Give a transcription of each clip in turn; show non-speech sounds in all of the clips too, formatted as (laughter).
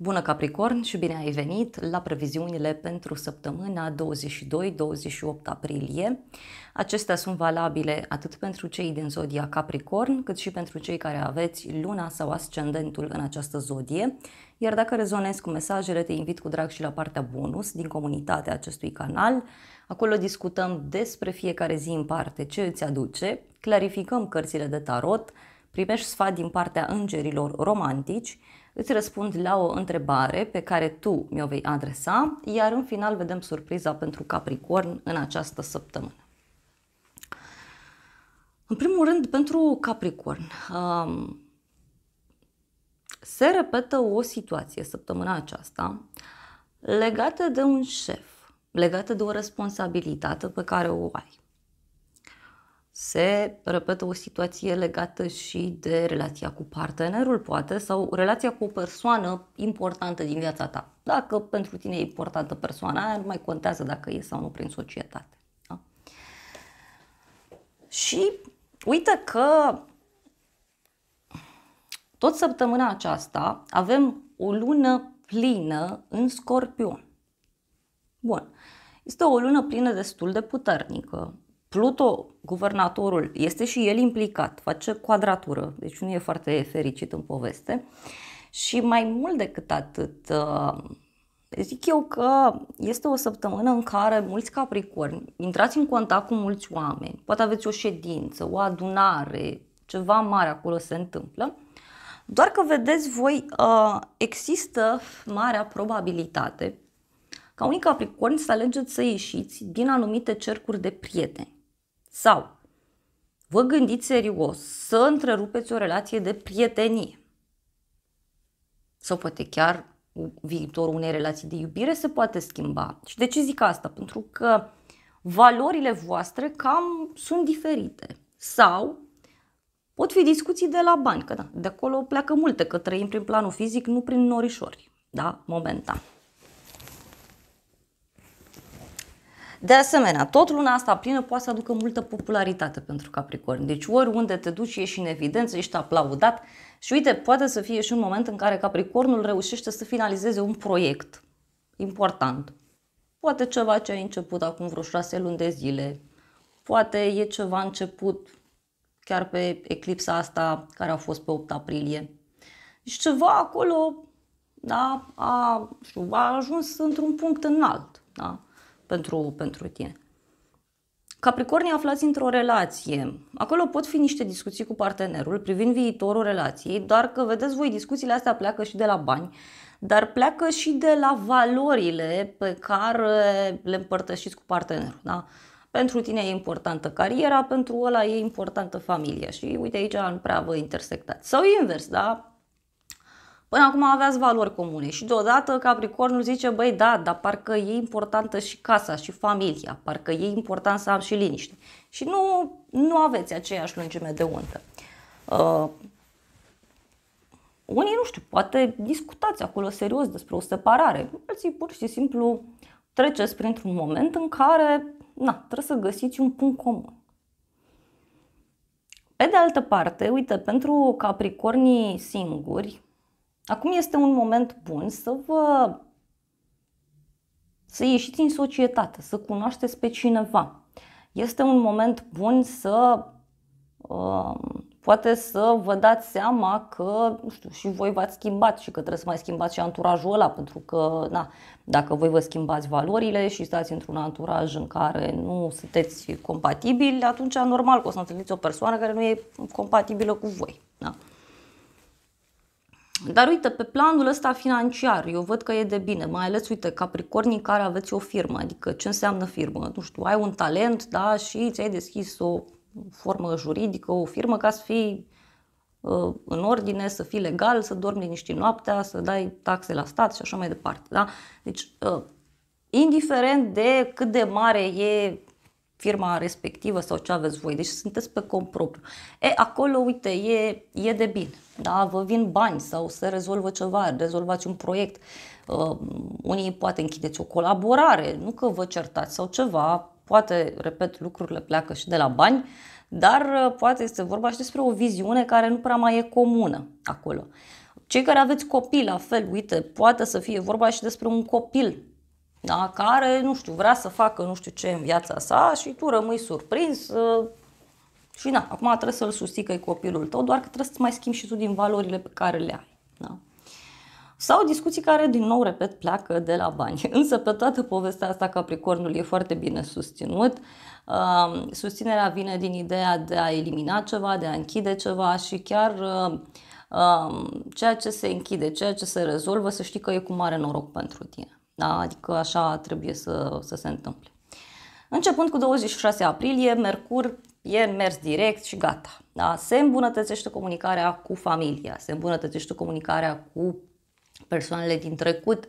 Bună Capricorn și bine ai venit la previziunile pentru săptămâna 22-28 aprilie. Acestea sunt valabile atât pentru cei din zodia Capricorn, cât și pentru cei care aveți luna sau ascendentul în această zodie. Iar dacă rezonezi cu mesajele, te invit cu drag și la partea bonus din comunitatea acestui canal. Acolo discutăm despre fiecare zi în parte ce îți aduce, clarificăm cărțile de tarot, primești sfat din partea îngerilor romantici, îți răspund la o întrebare pe care tu mi-o vei adresa, iar în final vedem surpriza pentru Capricorn în această săptămână. În primul rând, pentru Capricorn, um, se repetă o situație săptămâna aceasta legată de un șef, legată de o responsabilitate pe care o ai se repetă o situație legată și de relația cu partenerul, poate, sau relația cu o persoană importantă din viața ta. Dacă pentru tine e importantă persoana aia, nu mai contează dacă e sau nu prin societate. Da? Și uite că tot săptămâna aceasta avem o lună plină în scorpion. Bun. Este o lună plină destul de puternică Pluto, guvernatorul, este și el implicat, face quadratură, deci nu e foarte fericit în poveste. Și mai mult decât atât, uh, zic eu că este o săptămână în care mulți capricorni intrați în contact cu mulți oameni, poate aveți o ședință, o adunare, ceva mare acolo se întâmplă, doar că vedeți voi, uh, există marea probabilitate ca unii capricorni să alegeți să ieșiți din anumite cercuri de prieteni. Sau vă gândiți serios să întrerupeți o relație de prietenie. Sau poate chiar viitorul unei relații de iubire se poate schimba. Și de ce zic asta? Pentru că valorile voastre cam sunt diferite. Sau pot fi discuții de la bani, că da, de acolo pleacă multe, că trăim prin planul fizic, nu prin norișori, da, momentan. Da. De asemenea, tot luna asta plină poate să aducă multă popularitate pentru Capricorn. Deci oriunde te duci ești în evidență, ești aplaudat și uite, poate să fie și un moment în care Capricornul reușește să finalizeze un proiect important. Poate ceva ce ai început acum vreo șase luni de zile, poate e ceva început chiar pe eclipsa asta care a fost pe 8 aprilie. Și deci, ceva acolo da, a, a ajuns într-un punct înalt. Da? pentru, pentru tine. Capricornii aflați într-o relație. Acolo pot fi niște discuții cu partenerul privind viitorul relației, doar că vedeți voi, discuțiile astea pleacă și de la bani, dar pleacă și de la valorile pe care le împărtășiți cu partenerul. Da? Pentru tine e importantă cariera, pentru ăla e importantă familia și uite aici nu prea vă intersectați. Sau invers, da? Până acum aveați valori comune și deodată Capricornul zice, băi da, dar parcă e importantă și casa și familia, parcă e important să am și liniște. Și nu, nu aveți aceeași lungime de undă. Uh, unii, nu știu, poate discutați acolo serios despre o separare, alții pur și simplu treceți printr-un moment în care na, trebuie să găsiți un punct comun. Pe de altă parte, uite, pentru capricornii singuri, Acum este un moment bun să vă să ieșiți în societate, să cunoașteți pe cineva. Este un moment bun să uh, poate să vă dați seama că nu știu, și voi v-ați schimbat și că trebuie să mai schimbați și anturajul ăla, pentru că na, dacă voi vă schimbați valorile și stați într-un anturaj în care nu sunteți compatibili, atunci normal că o să întâlniți o persoană care nu e compatibilă cu voi. Da? Dar uite, pe planul ăsta financiar, eu văd că e de bine, mai ales, uite, capricornii care aveți o firmă, adică ce înseamnă firmă? Nu știu, ai un talent, da, și ți-ai deschis o formă juridică, o firmă ca să fii uh, în ordine, să fii legal, să dormi liniștit noaptea, să dai taxe la stat și așa mai departe. Da? Deci, uh, indiferent de cât de mare e firma respectivă sau ce aveți voi. Deci sunteți pe cont propriu. E, acolo, uite, e, e de bine. Da? Vă vin bani sau se rezolvă ceva, rezolvați un proiect. Uh, unii poate închideți o colaborare, nu că vă certați sau ceva. Poate, repet, lucrurile pleacă și de la bani, dar uh, poate este vorba și despre o viziune care nu prea mai e comună acolo. Cei care aveți copii, la fel, uite, poate să fie vorba și despre un copil da? care, nu știu, vrea să facă nu știu ce în viața sa și tu rămâi surprins ă, și na, acum trebuie să-l susții că e copilul tău, doar că trebuie să-ți mai schimbi și tu din valorile pe care le ai. Da? Sau discuții care, din nou, repet, pleacă de la bani. (laughs) Însă pe toată povestea asta Capricornul e foarte bine susținut. Susținerea vine din ideea de a elimina ceva, de a închide ceva și chiar ă, ceea ce se închide, ceea ce se rezolvă, să știi că e cu mare noroc pentru tine. Da? Adică așa trebuie să, să se întâmple. Începând cu 26 aprilie, Mercur e mers direct și gata. Da? Se îmbunătățește comunicarea cu familia, se îmbunătățește comunicarea cu persoanele din trecut.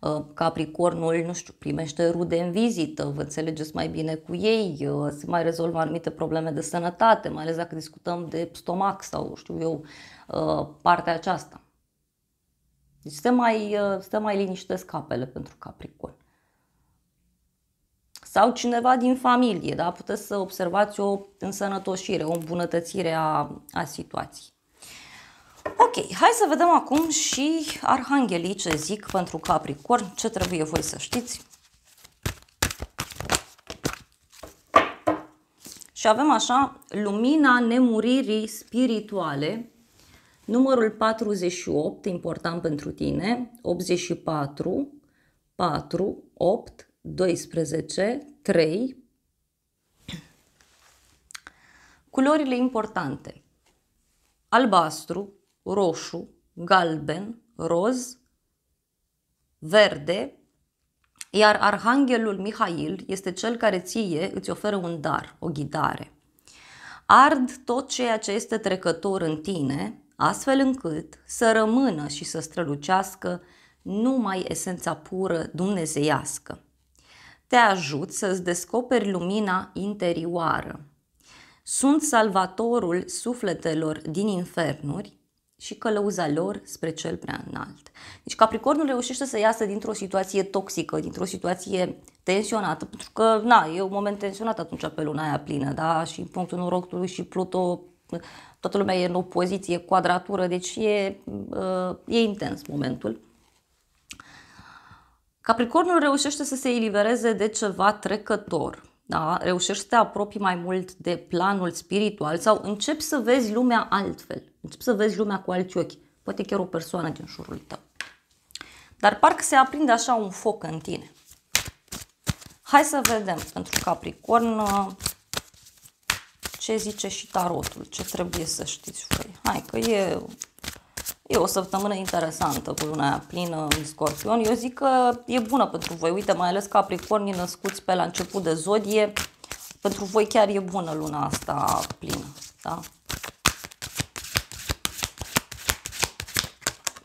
Uh, Capricornul, nu știu, primește rude în vizită, vă înțelegeți mai bine cu ei, uh, se mai rezolvă anumite probleme de sănătate, mai ales dacă discutăm de stomac sau, știu eu, uh, partea aceasta. Deci să mai, uh, să mai liniștesc capele pentru Capricorn. Sau cineva din familie, da? puteți să observați o însănătoșire, o îmbunătățire a, a situației. Ok, hai să vedem acum și arhanghelii ce zic pentru Capricorn, ce trebuie voi să știți. Și avem așa, lumina nemuririi spirituale Numărul 48, important pentru tine, 84, 4, 8, 12, 3. Culorile importante. Albastru, roșu, galben, roz, verde, iar Arhanghelul Mihail este cel care ție îți oferă un dar, o ghidare. Ard tot ceea ce este trecător în tine, astfel încât să rămână și să strălucească numai esența pură dumnezeiască. Te ajut să-ți descoperi lumina interioară. Sunt salvatorul sufletelor din infernuri și călăuza lor spre cel prea înalt. Deci Capricornul reușește să iasă dintr-o situație toxică, dintr-o situație tensionată, pentru că, na, e un moment tensionat atunci pe luna aia plină, da, și punctul norocului și Pluto toată lumea e în opoziție, quadratură, deci e, uh, e intens momentul. Capricornul reușește să se elibereze de ceva trecător. Da? Reușești să te apropii mai mult de planul spiritual sau începi să vezi lumea altfel. Începi să vezi lumea cu alți ochi. Poate chiar o persoană din jurul tău. Dar parcă se aprinde așa un foc în tine. Hai să vedem pentru Capricorn uh, ce zice și tarotul, ce trebuie să știți voi. Hai că e, e o săptămână interesantă cu luna aia plină în scorpion. Eu zic că e bună pentru voi. Uite, mai ales capricornii născuți pe la început de zodie, pentru voi chiar e bună luna asta plină. Da?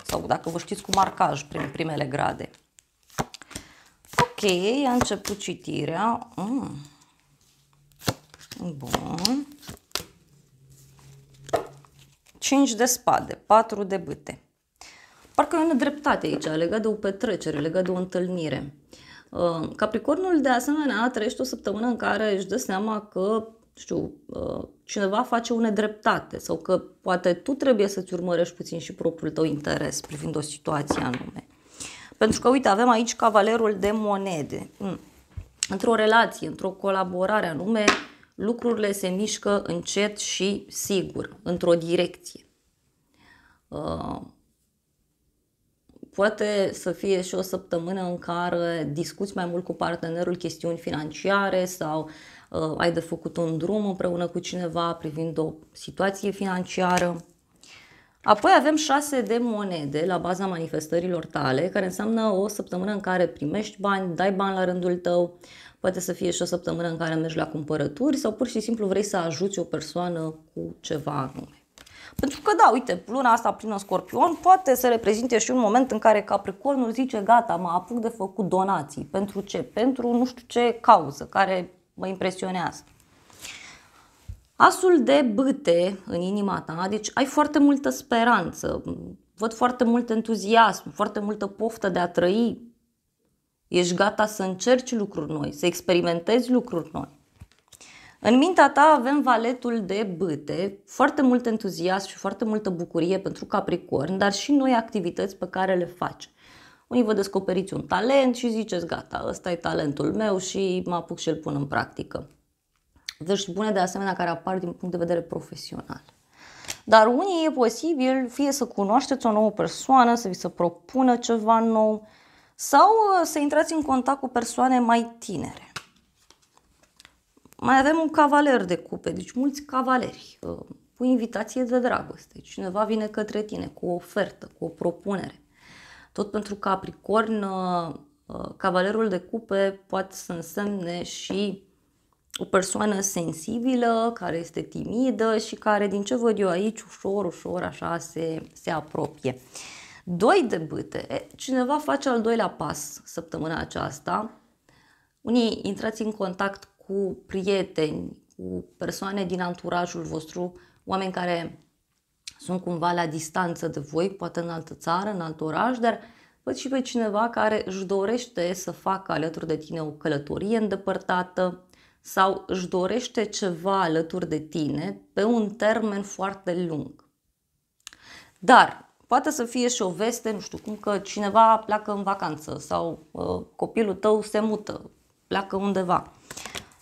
Sau dacă vă știți cu marcaj prin primele grade. Ok, a început citirea. Mm. Bun. 5 de spade, 4 de bâte. Parcă e o nedreptate aici, legat de o petrecere, legat de o întâlnire. Uh, Capricornul, de asemenea, trăiește o săptămână în care își dă seama că, știu, uh, cineva face o nedreptate sau că poate tu trebuie să-ți urmărești puțin și propriul tău interes privind o situație anume. Pentru că, uite, avem aici cavalerul de monede. Mm. Într-o relație, într-o colaborare anume, lucrurile se mișcă încet și sigur, într-o direcție. Uh, poate să fie și o săptămână în care discuți mai mult cu partenerul chestiuni financiare sau uh, ai de făcut un drum împreună cu cineva privind o situație financiară. Apoi avem șase de monede la baza manifestărilor tale, care înseamnă o săptămână în care primești bani, dai bani la rândul tău, Poate să fie și o săptămână în care mergi la cumpărături sau pur și simplu vrei să ajuți o persoană cu ceva anume. Pentru că, da, uite, luna asta plină scorpion poate să reprezinte și un moment în care Capricornul zice, gata, mă apuc de făcut donații. Pentru ce? Pentru nu știu ce cauză care mă impresionează. Asul de bâte în inima ta, deci ai foarte multă speranță, văd foarte mult entuziasm, foarte multă poftă de a trăi, Ești gata să încerci lucruri noi, să experimentezi lucruri noi. În mintea ta avem valetul de bâte, foarte mult entuziasm și foarte multă bucurie pentru Capricorn, dar și noi activități pe care le faci. Unii vă descoperiți un talent și ziceți, gata, ăsta e talentul meu și mă apuc și îl pun în practică. Deci bune de asemenea care apar din punct de vedere profesional. Dar unii e posibil fie să cunoașteți o nouă persoană, să vi se propună ceva nou, sau uh, să intrați în contact cu persoane mai tinere. Mai avem un cavaler de cupe, deci mulți cavaleri, uh, cu invitație de dragoste. Cineva vine către tine cu o ofertă, cu o propunere. Tot pentru Capricorn, uh, cavalerul de cupe poate să însemne și o persoană sensibilă, care este timidă și care, din ce văd eu aici, ușor, ușor așa se, se apropie. Uh, Doi de bâte. Cineva face al doilea pas săptămâna aceasta. Unii intrați în contact cu prieteni, cu persoane din anturajul vostru, oameni care sunt cumva la distanță de voi, poate în altă țară, în alt oraș, dar văd și pe cineva care își dorește să facă alături de tine o călătorie îndepărtată sau își dorește ceva alături de tine pe un termen foarte lung. Dar Poate să fie și o veste, nu știu cum, că cineva pleacă în vacanță sau uh, copilul tău se mută, pleacă undeva.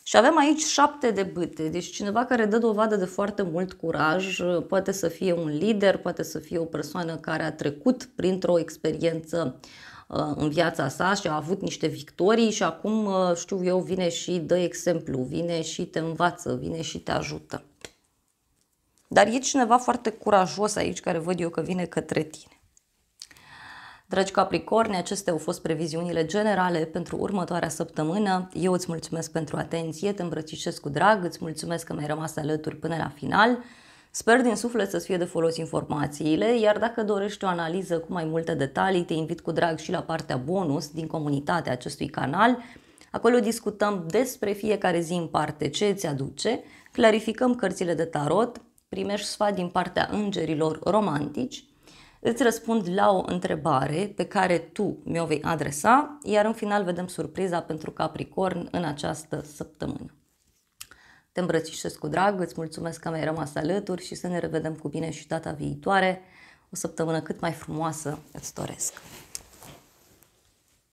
Și avem aici șapte de bâte, deci cineva care dă dovadă de foarte mult curaj, uh, poate să fie un lider, poate să fie o persoană care a trecut printr-o experiență uh, în viața sa și a avut niște victorii și acum, uh, știu eu, vine și dă exemplu, vine și te învață, vine și te ajută. Dar e cineva foarte curajos aici care văd eu că vine către tine. Dragi Capricorni, acestea au fost previziunile generale pentru următoarea săptămână. Eu îți mulțumesc pentru atenție, te îmbrățișez cu drag, îți mulțumesc că mi-ai rămas alături până la final. Sper din suflet să-ți fie de folos informațiile, iar dacă dorești o analiză cu mai multe detalii, te invit cu drag și la partea bonus din comunitatea acestui canal. Acolo discutăm despre fiecare zi în parte ce îți aduce, clarificăm cărțile de tarot, primești sfat din partea îngerilor romantici, îți răspund la o întrebare pe care tu mi-o vei adresa, iar în final vedem surpriza pentru Capricorn în această săptămână. Te îmbrățișez cu drag, îți mulțumesc că mi-ai rămas alături și să ne revedem cu bine și data viitoare. O săptămână cât mai frumoasă îți doresc!